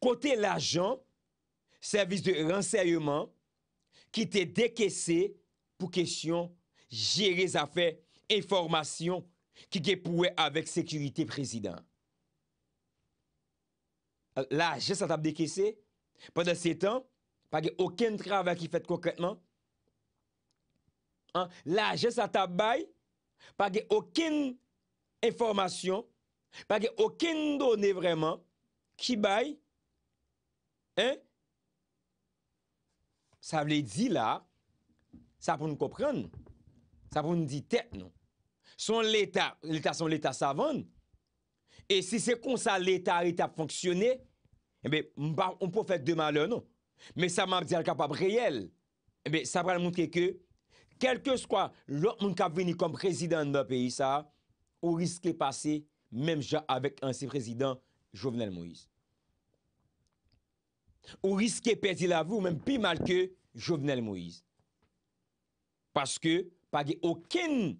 Kote l'ajan, servis de renseyeyman, ki te dekese pou kesyon jere zafè e formasyon ki ge pouwe avèk sekurite prezident. La, jese sa tab dekese pwede se tan, pa ge okèn travè ki fèt konkrètman. La, jese sa tab bay, pa ge okèn informasyon, pa ge okèn donè vreman ki bay, Eh, sa vle di la, sa pou nou kopren nou, sa pou nou di tek nou. Son l'Etat, l'Etat son l'Etat savan nou, e si se kon sa l'Etat, l'Etat fonksyonè, ebe, eh mba, mpo fèk dema lè nou. Me sa mab di al kapab reyel, ebe, eh sa pral mounke ke, kelke skwa, lout moun kap veni kom prezident nou peyi sa, ou riske pase, mèm jan avèk ansi prezident Jovenel Moïse. Ou riske perdi la vou mèm pi mal ke Jovenel Moïse. Paske page oken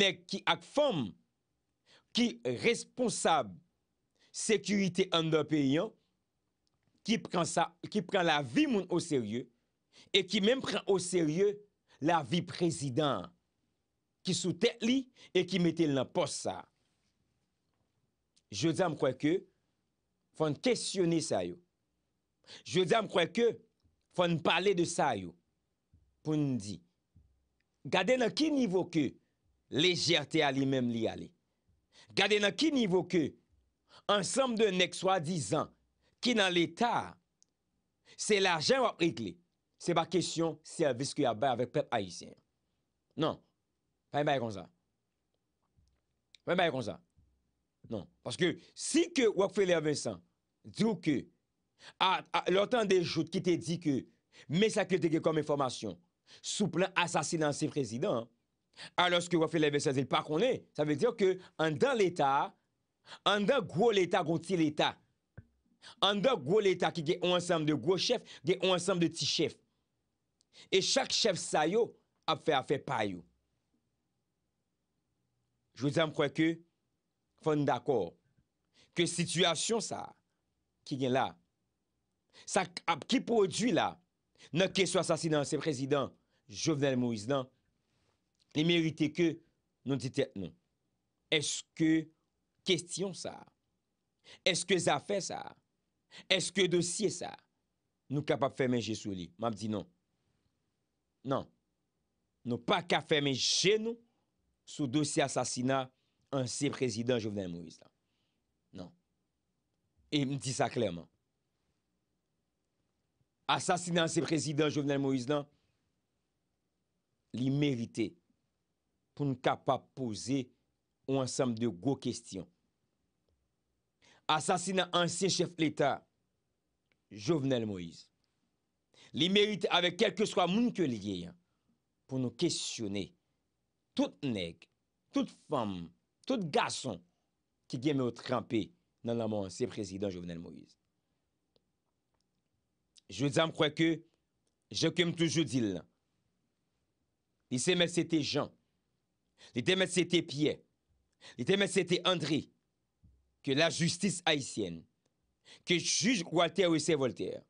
nek ki ak fom ki responsab sekurite an do peyon ki pran la vi moun o serye e ki mèm pran o serye la vi prezident ki sou tek li e ki metel nan pos sa. Je dja m kwa ke fon kestyone sa yo. Je dè m kwen ke fò n pale de sa yo pou n di. Gade nan ki nivou ke lejerte a li mem li a li. Gade nan ki nivou ke ansam de nek swa dizan ki nan l'Etat se l'ajen wap rikli. Se ba kesyon servis ki a bay avèk pet ayisyen. Non, fè m bay kon zan. Fè m bay kon zan. Non, paske si ke wak fè li avè san, djou ke... a lotan de jout ki te di ke mesak yote ge kom informasyon sou plan asasinansi prezident a loske wafi levesan zil pakone sa ve diyo ke an dan l etat an dan gwo l etat gwo ti l etat an dan gwo l etat ki ge ou ansam de gwo chef ge ou ansam de ti chef e chak chef sayo ap fe ap fe payo jwou zan m kwe ke fon d akor ke situasyon sa ki gen la Sa ap ki prodwi la, nou ke sou asasina an se prezident Jovenel Moïse lan, li merite ke nou ditet nou. Eske kestyon sa? Eske za fe sa? Eske dosye sa? Nou kapap femen jesou li? Mab di nou. Nou. Nou pa kapap femen jesou li? Sou dosye asasina an se prezident Jovenel Moïse lan. Nou. E m di sa klerman. Asasinan se prezidant Jovenel Moïse lan, li merite pou nou kapap pose ou ansam de gwo kestyon. Asasinan ansen chef l'Etat, Jovenel Moïse, li merite avek kelke swa moun ke liyeyan pou nou kestyone tout neg, tout fam, tout gason ki gen me ou trampi nan la moun se prezidant Jovenel Moïse. Je dis à moi que, je comme toujours dit là. Il sait mais c'était Jean. Il était mais c'était Pierre. Il était mais c'était André. Que la justice haïtienne, que juge Walter ses Voltaire,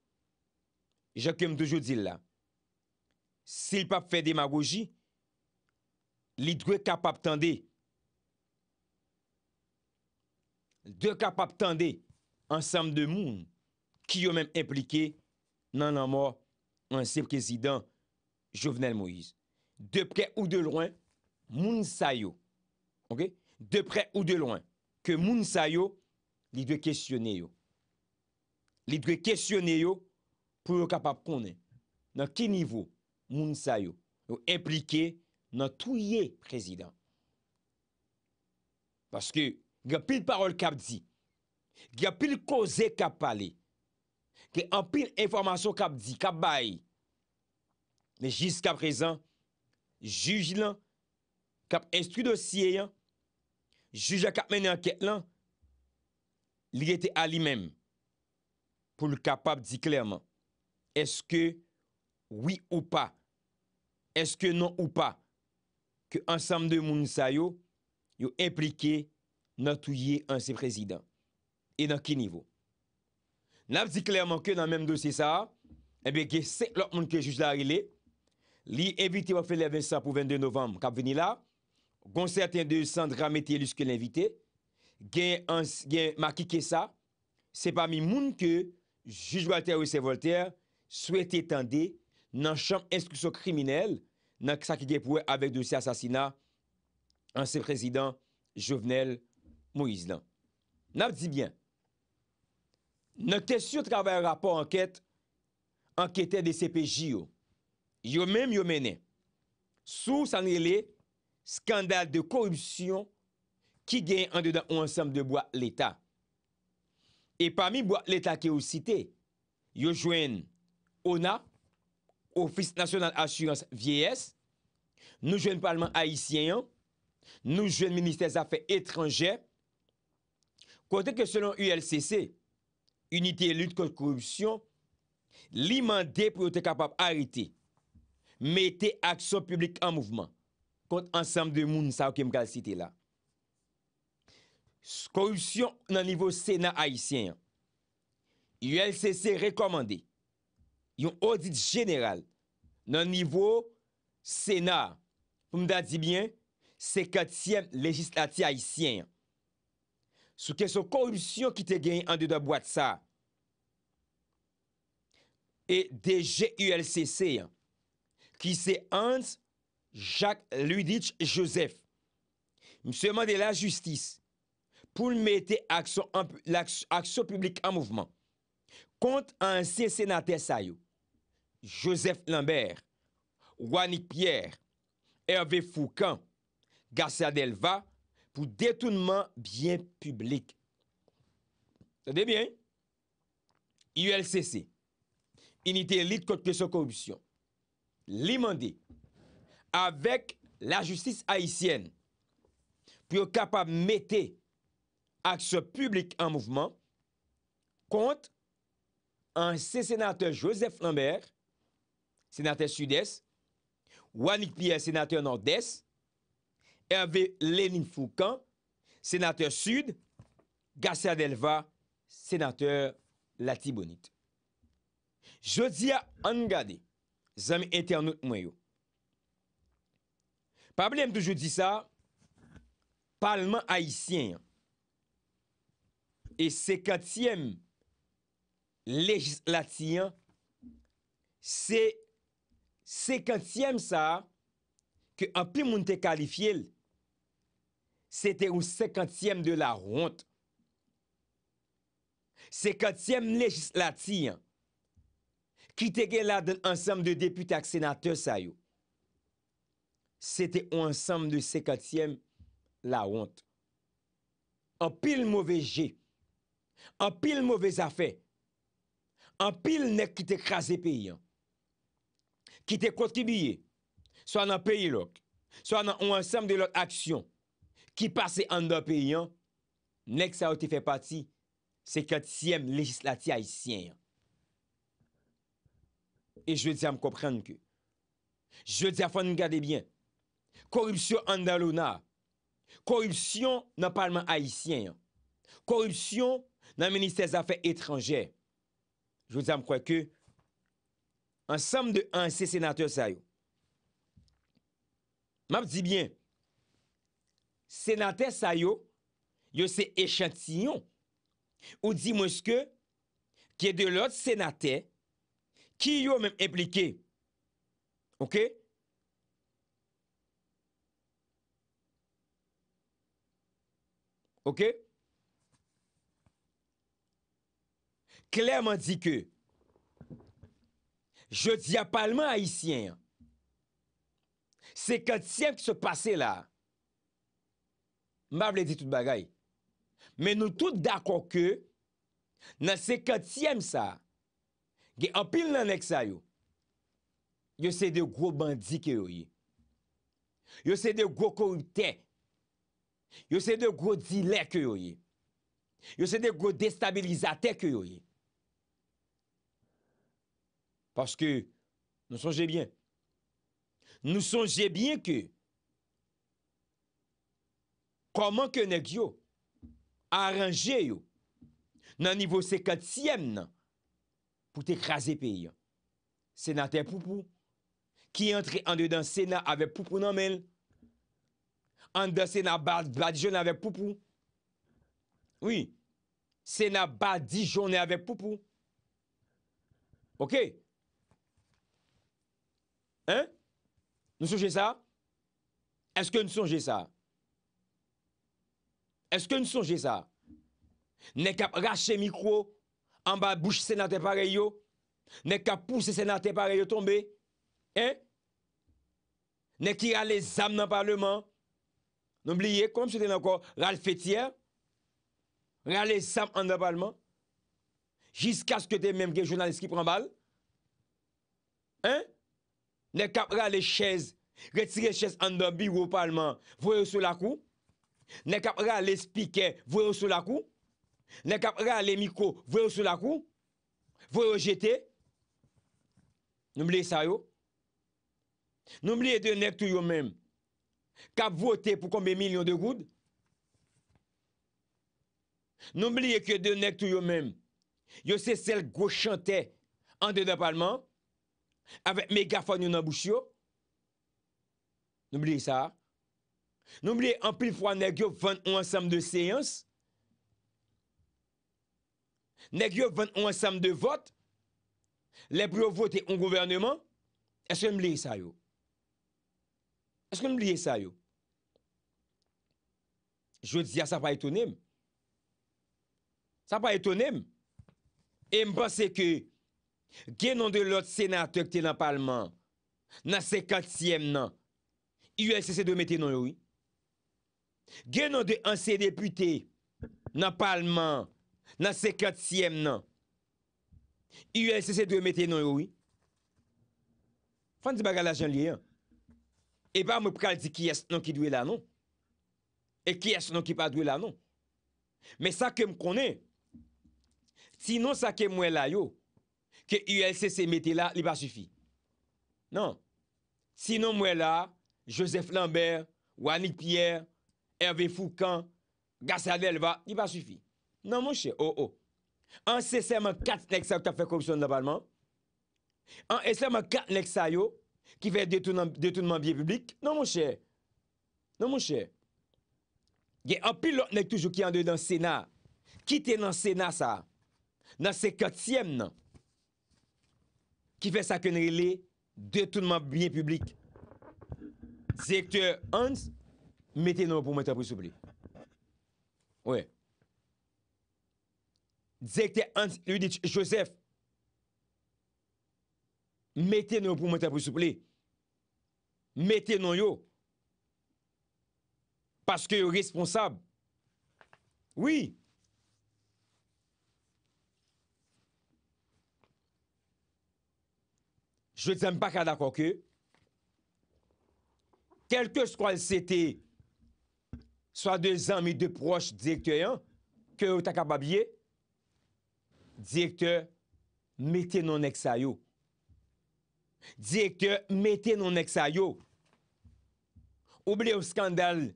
je comme toujours dit là. S'il pas fait démagogie, il doit capable tendre. Deux capables tendre ensemble de monde qui ont même impliqué nan nan mor anse prezident Jovenel Moïse. De pre ou de loin, moun sa yo. De pre ou de loin, ke moun sa yo, li dwe kestyone yo. Li dwe kestyone yo pou yo kapap konen. Nan ki nivou moun sa yo yo implike nan touye prezident. Paske gya pil parol kap di. Gya pil koze kap pale. Gya pil Ke anpil informasyon kap di, kap bay, ne jis ka prezan, juj lan, kap enstu dosye yan, juj a kap men anket lan, li ete a li men, pou l kapap di klerman, eske wii ou pa, eske non ou pa, ke ansam de moun sa yo, yo implike nan touye anse prezident. E nan ki nivou? N ap di klerman ke nan menm dosye sa, ebe ge se lok moun ke juj la rile, li evite wak fe levensan pou 22 novem kap veni la, konser ten de san drame telus ke l'invite, gen makike sa, se pami moun ke juj Walter W.S. Voltaire souete tende nan chan instruksyon kriminel nan sa ki gen pouwe avek dosye asasina an se prezident jovenel Moïse Lan. N ap di byen, Nò kèsyo travè rapò ankèt, ankètè de CPJ yo. Yo mèm yo mène, sou sanè le skandal de korupsyon ki gen an de dan e ou ansèm de bwa l'Etat. E pami bwa l'Etat ki yo site, yo jwen ONA, Office National Assurance Vieyes, nou jwen Parlement Haitien, nou jwen Ministère des Affaires Étrangères, kote ke selon ULCC, Unite lout kon korupsyon, li mande pou yo te kapap arite, mette aksyon publik an mouvman, kont ansam de moun sa wakim kal site la. Korupsyon nan nivou Sena Haitien, yon LCC rekomande, yon audit general nan nivou Sena, pou mda di bien, se 4e legislati Haitien an. Sou keso korupsyon ki te genye an de da boat sa. E de GULCC, ki se hans Jacques Luditch Joseph, mseman de la justice pou mwete l'aksyon publik an mouvman, kont an se senate sayo. Joseph Lambert, Wani Pierre, Hervé Foucan, Garcia Delva, pour détournement bien public. savez bien? ULCC, unité élite contre la corruption, l'imandé avec la justice haïtienne pour être capable de mettre l'action publique en mouvement contre un sénateur Joseph Lambert, sénateur sud-est, Wanik Pierre, sénateur nord-est, Hervé Lénine Foucan, sénateur sud, Gassia Delva, sénateur latibonite. Je di a an gade, zem ete an nou mwen yo. Pa blèm tou je di sa, parlement haïsien, e sekantiyem léslatiyen, se, sekantiyem sa, ke an pli moun te kalifiye l, Sete ou sekantyem de la honte. Sekantyem legislati an. Ki te gen la den ansam de deputak senate sa yo. Sete ou ansam de sekantyem la honte. An pil mouvej je. An pil mouvej afe. An pil nek ki te krasi peyi an. Ki te kontribuye. Swa nan peyi lok. Swa nan ou ansam de lok aksyon. ki pase an da pe yon, nek sa yo te fe pati, se ket siyem legislati aisyen. E jve di a m kopren ke. Jve di a fwa nou gade bien. Korupsyon an da lona. Korupsyon nan palman aisyen. Korupsyon nan minister zafè etranjè. Jve di a m kwe ke. An sam de an se senatè sa yo. M ap di bien. sénateur ça yo, yo c'est échantillon. Ou dit moi que qui est de l'autre sénateur qui yo même impliqué. OK OK Clairement dit que je dis à haïtien, c'est quand qui se passait là, Mba vle di tout bagay. Men nou tout d'akon ke, nan se katièm sa, ge apil nan ek sa yo, yo se de gro bandi ke yo ye. Yo se de gro kouyte. Yo se de gro dilek ke yo ye. Yo se de gro destabilizate ke yo ye. Paske, nou sonje bien. Nou sonje bien ke, Koman konek yo aranje yo nan nivou sekat siyem nan pou te krasi pe yon? Senate Poupou ki entre ande dan Sena ave Poupou nan men? Ande dan Sena badi jounen ave Poupou? Oui, Sena badi jounen ave Poupou? Ok? Hein? Nou sonje sa? Est-ce que nou sonje sa? Est-ce que nous songez ça? N'est qu'à racher micro en bas bouche sénateur pareil yo. N'est qu'à pousser sénateur pareil yo tomber. Hein? N'est qui a les âmes dans le parlement. N'oubliez comme c'était encore Ralph Fétière. Ralph les âmes dans le parlement. Jusqu'à ce que des mêmes journalistes qui prend balle. Hein? N'est qu'à les chaises, retirer chaises en dans bureau parlement, voyez sur la cour. Nè kap rè a lè spikè, vwè ou sou lakou? Nè kap rè a lè mikou, vwè ou sou lakou? Vwè ou jete? Noubliye sa yo? Noubliye dè nèk tou yo mèm? Kap votè pou kombe milyon de goud? Noubliye kè dè nèk tou yo mèm? Yo se sel go chante an de dè palman? Avèk mè gafan yo nan bouch yo? Noubliye sa yo? Nou m liye anpil fwa ne gyop vwant ou ansam de seyans? Ne gyop vwant ou ansam de vot? Le brio vot e ou gouvernement? Eske m liye sa yo? Eske m liye sa yo? Jou diya ah, sa pa etonem? Sa pa etonem? E m bas se ke gen nan de lot senatok te nan palman nan se katsiyem nan yu el sese de mette nan yoi? Gen nan de anse depute nan palman, nan se katsiyem nan, ULCC dwe mette nan yowi, fan di baga la jan liye yon, e ba mwen pral di ki yas nan ki dwe la non, e ki yas nan ki pa dwe la non. Men sa kem konen, ti non sa kem mwen la yo, ke ULCC mette la, li ba sufi. Nan, ti non mwen la, josef lamber, wani pierre, Hervé Foukan, Gassadel va, di pa soufi. Nan moun chè, o, o. An sè sèman kat nèk sa yo ta fè korupsyon globalman, an sèman kat nèk sa yo ki fè detounman biye publik, nan moun chè. Nan moun chè. Gè, an pilot nèk toujou ki yande dan sèna, ki tè nan sèna sa, nan sè katsèm nan, ki fè sakè nèk lè detounman biye publik. Zèktè an sè, Mettez nous pour mettre s'il vous plaît. Ouais. Directeur lui Joseph. Mettez nous pour mettre s'il vous plaît. Mettez nous Parce que est responsable. Oui. Je ne suis pas d'accord que, quel soit le CT, Swa de zan non non mi de proche direkte yon, ke ou ta kapabye? Direkte, mette non ek sa yo. Direkte, mette non ek sa yo. Obleye ou skandal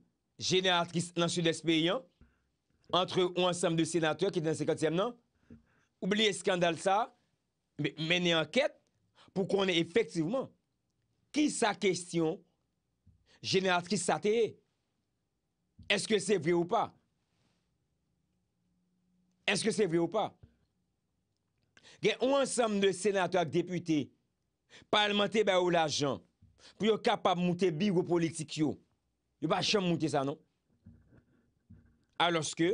jeneatris nan sud-espè yon, antre ou ansam de senateur ki den 50èm nan, obleye skandal sa, meni anket pou konen efektivman ki sa kestyon jeneatris sa teye. Est-ce que c'est vrai ou pas? Est-ce que c'est vrai ou pas? Gen, ou en somme de sénateurs et de députés, parlementé, ben ou l'agent, pou yo kapab mouté bi ou politik yo, yo pa chan mouté sa, non? A lorske,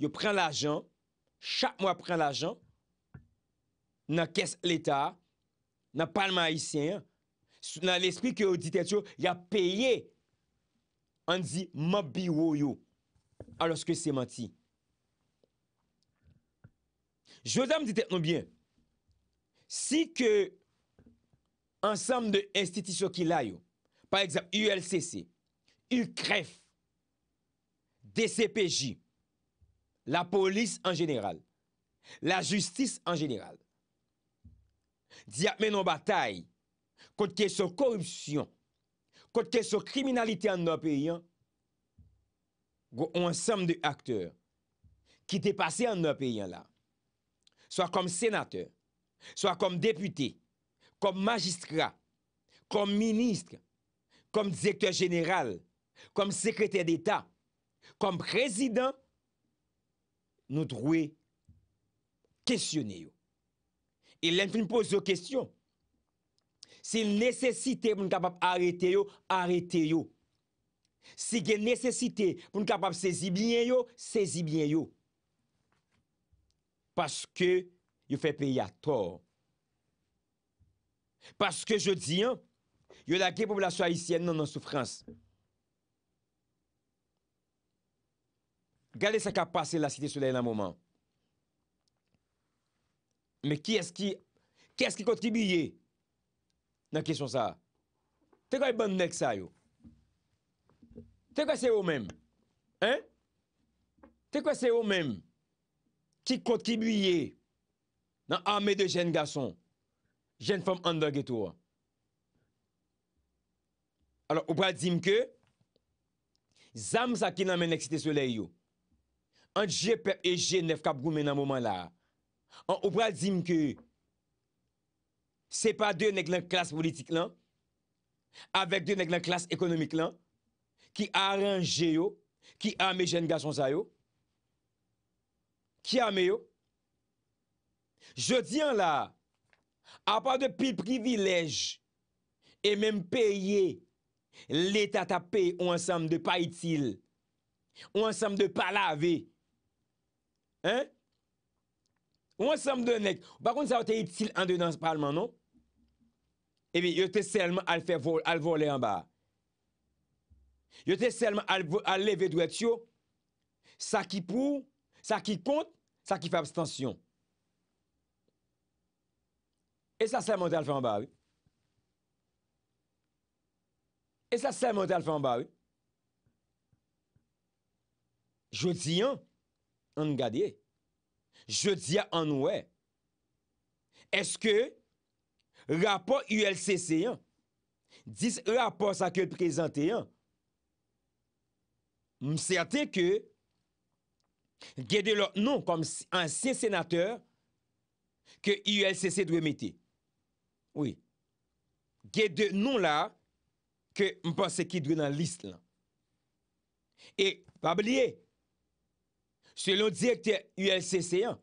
yo pren l'agent, chak mou apren l'agent, nan kès l'État, nan parlement haïtien, nan l'esprit ki yo ditè chou, yo payé, an di mabi woyo aloske se mati. Jodan mdi tet nou byen, si ke ansam de estiti sou ki layo, par ekzap, ULCC, UKREF, DCPJ, la polis an jeneral, la justis an jeneral, di ap menon batay kont ke sou korupsyon Kote ke sou kriminalite an nou peyan, gwo ansem de akteur ki te pase an nou peyan la, soa kom senateur, soa kom depute, kom magistra, kom ministre, kom dekter general, kom sekrete d'Etat, kom prezident, nou drouè kestyone yo. E lèm fin pose yo kestyon, Se yon nesesite pou nou kapap arete yo, arete yo. Se gen nesesite pou nou kapap sezi bien yo, sezi bien yo. Paske yo fe peyi a tor. Paske yo di, yo la gen popolasyon haisyen nan nan soufrans. Gade sa kapase la site soude nan mouman. Me ki eski, ki eski kontribuye? nan kesyon sa. Te kwa e band nek sa yo? Te kwa se yo menm? Hein? Te kwa se yo menm? Ki kontribuye nan ame de jen gason, jen fom ando getour. Alors, ou brad zim ke, zam sa ki nan men nek site solay yo. An je pe e je nef kab goumen nan mouman la. An ou brad zim ke, se pa dè yon ek lan klas politik lan, avèk dè yon ek lan klas ekonomik lan, ki aranje yo, ki ame jen gason zay yo, ki ame yo, jò diyan la, apan de pi privilej, e mèm peye, l'etat apè ou ansam de pa itil, ou ansam de pa lave, ou ansam de nek, bakoun sa wote itil an de dans parlman nou, et eh bien, je te seulement à faire voler en bas. Je te seulement à lever droite yo. Ça qui pour, ça qui compte, ça qui fait abstention. Et ça seulement à fait en bas. Oui? Et ça seulement à fait en bas. Oui? Je dis en hein, on regarde. Je dis en ouais. Est-ce que Rapport ULCC yon. Dis rapport sa ke prezante yon. M sate ke gede lor nou kom ansye senateur ke ULCC dwe mette. Oui. Gede nou la ke m panse ki dwe nan list lan. E, pablie, selon direkter ULCC yon,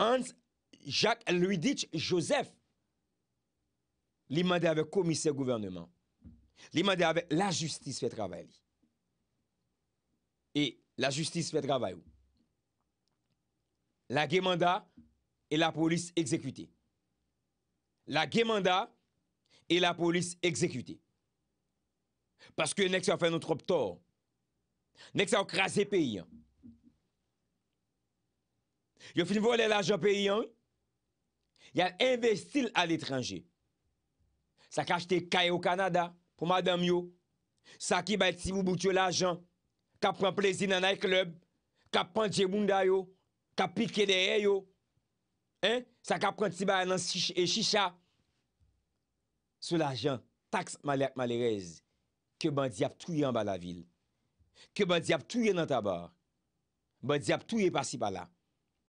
Hans-Jacques-Louis-Ditch-Joseph li avec le commissaire gouvernement. Li avec la justice fait travail. Et la justice fait travail. La mandat et la police exécutée. La mandat et la police exécutée. Parce que Nex a fait notre tort. Nex a crasé pays. Yo fin voler l'argent paysan. Il a investi à l'étranger. Sa ka chete Kaye ou Kanada pou madam yo, sa ki bay ti wou boutyo l ajan, ka pran prezi nan ay klub, ka pran dje bunda yo, ka pike deye yo, sa ka pran ti bay nan e shisha, sou l ajan taks male ak male rez, ke ban di ap truyen ba la vil, ke ban di ap truyen nan tabar, ban di ap truyen pasi pa la.